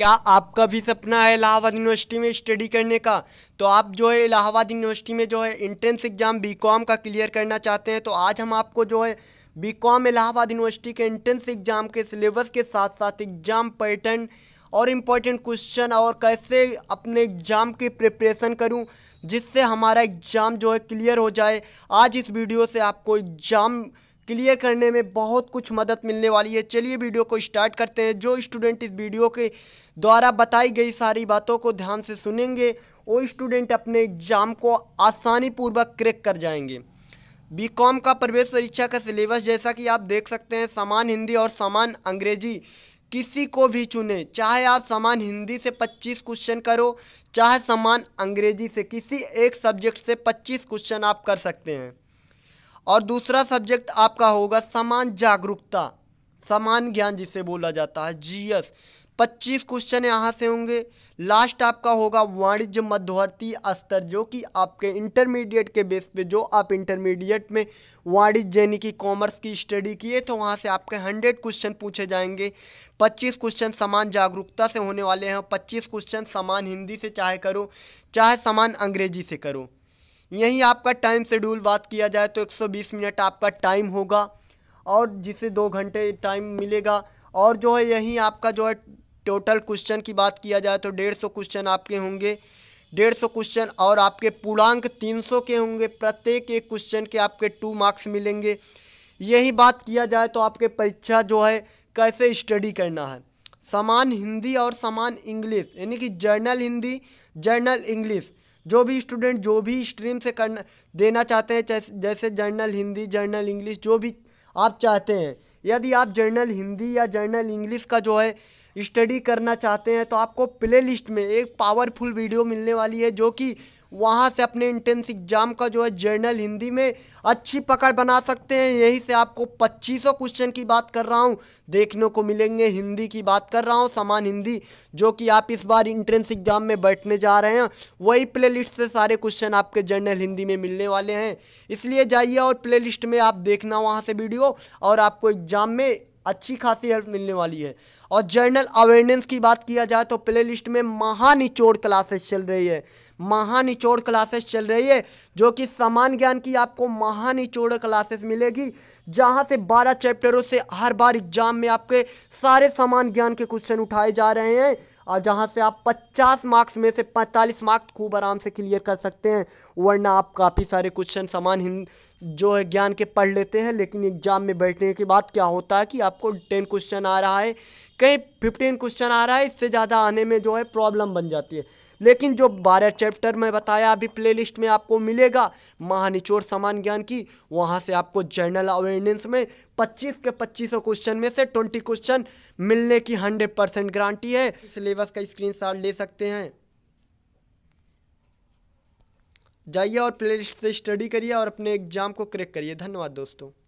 क्या आपका भी सपना है इलाहाबाद यूनिवर्सिटी में स्टडी करने का तो आप जो है इलाहाबाद यूनिवर्सिटी में जो है इंट्रेंस एग्ज़ाम बीकॉम का क्लियर करना चाहते हैं तो आज हम आपको जो है बीकॉम इलाहाबाद यूनिवर्सिटी के इंट्रेंस एग्ज़ाम के सिलेबस के साथ साथ एग्ज़ाम पैटर्न और इम्पॉर्टेंट क्वेश्चन और कैसे अपने एग्ज़ाम की प्रिपरेशन करूं जिससे हमारा एग्ज़ाम जो है क्लियर हो जाए आज इस वीडियो से आपको एग्ज़ाम क्लियर करने में बहुत कुछ मदद मिलने वाली है चलिए वीडियो को स्टार्ट करते हैं जो स्टूडेंट इस वीडियो के द्वारा बताई गई सारी बातों को ध्यान से सुनेंगे वो स्टूडेंट अपने एग्ज़ाम को आसानी पूर्वक क्रैक कर जाएंगे बीकॉम का प्रवेश परीक्षा का सिलेबस जैसा कि आप देख सकते हैं समान हिंदी और समान अंग्रेजी किसी को भी चुने चाहे आप समान हिंदी से 25 क्वेश्चन करो चाहे समान अंग्रेजी से किसी एक सब्जेक्ट से 25 क्वेश्चन आप कर सकते हैं और दूसरा सब्जेक्ट आपका होगा समान जागरूकता समान ज्ञान जिसे बोला जाता है जीएस पच्चीस क्वेश्चन यहाँ से होंगे लास्ट आपका होगा वाणिज्य मध्यवर्ती स्तर जो कि आपके इंटरमीडिएट के बेस पे जो आप इंटरमीडिएट में वाणिज्य यानी कि कॉमर्स की स्टडी किए तो वहाँ से आपके हंड्रेड क्वेश्चन पूछे जाएंगे पच्चीस क्वेश्चन समान जागरूकता से होने वाले हैं पच्चीस क्वेश्चन समान हिंदी से चाहे करो चाहे समान अंग्रेजी से करो यहीं आपका टाइम शेड्यूल बात किया जाए तो 120 मिनट आपका टाइम होगा और जिसे दो घंटे टाइम मिलेगा और जो है यहीं आपका जो है टोटल क्वेश्चन की बात किया जाए तो डेढ़ सौ क्वेश्चन आपके होंगे डेढ़ सौ क्वेश्चन और आपके पूर्णांक तीन सौ के होंगे प्रत्येक एक क्वेश्चन के आपके टू मार्क्स मिलेंगे यही बात किया जाए तो आपके परीक्षा जो है कैसे स्टडी करना है समान हिंदी और समान इंग्लिश यानी कि जर्नल हिंदी जर्नल इंग्लिश जो भी स्टूडेंट जो भी स्ट्रीम से करना देना चाहते हैं जैसे जर्नल हिंदी जर्नल इंग्लिश जो भी आप चाहते हैं यदि आप जर्नल हिंदी या जर्नल इंग्लिश का जो है स्टडी करना चाहते हैं तो आपको प्ले लिस्ट में एक पावरफुल वीडियो मिलने वाली है जो कि वहाँ से अपने इंटेंस एग्ज़ाम का जो है जर्नल हिंदी में अच्छी पकड़ बना सकते हैं यहीं से आपको 2500 क्वेश्चन की बात कर रहा हूँ देखने को मिलेंगे हिंदी की बात कर रहा हूँ समान हिंदी जो कि आप इस बार इंट्रेंस एग्ज़ाम में बैठने जा रहे हैं वही प्ले लिस्ट से सारे क्वेश्चन आपके जर्नल हिंदी में मिलने वाले हैं इसलिए जाइए और प्ले लिस्ट में आप देखना वहाँ से वीडियो और आपको एग्ज़ाम में अच्छी खासी हेल्प मिलने वाली है और जर्नल अवेयरनेस की बात किया जाए तो प्ले लिस्ट में महानिचोड़ क्लासेस चल रही है महानिचोड़ क्लासेस चल रही है जो कि समान ज्ञान की आपको महानिचोड़ क्लासेस मिलेगी जहां से बारह चैप्टरों से हर बार एग्जाम में आपके सारे समान ज्ञान के क्वेश्चन उठाए जा रहे हैं और जहाँ से आप पचास मार्क्स में से पैंतालीस मार्क्स खूब आराम से क्लियर कर सकते हैं वरना आप काफ़ी सारे क्वेश्चन समान जो है ज्ञान के पढ़ लेते हैं लेकिन एग्जाम में बैठने के बाद क्या होता है कि आप आपको टेन क्वेश्चन आ रहा है कहीं फिफ्टीन क्वेश्चन आ रहा है इससे ज़्यादा आने में जो है प्रॉब्लम बन जाती है लेकिन जो बारह चैप्टर में बताया अभी प्लेलिस्ट में आपको मिलेगा महानिचोर समान ज्ञान की वहाँ से आपको जनरल अवेयरनेस में पच्चीस के पच्चीसों क्वेश्चन में से ट्वेंटी क्वेश्चन मिलने की हंड्रेड परसेंट गारंटी है सिलेबस का स्क्रीन ले सकते हैं जाइए और प्लेलिस्ट से स्टडी करिए और अपने एग्ज़ाम को क्रैक करिए धन्यवाद दोस्तों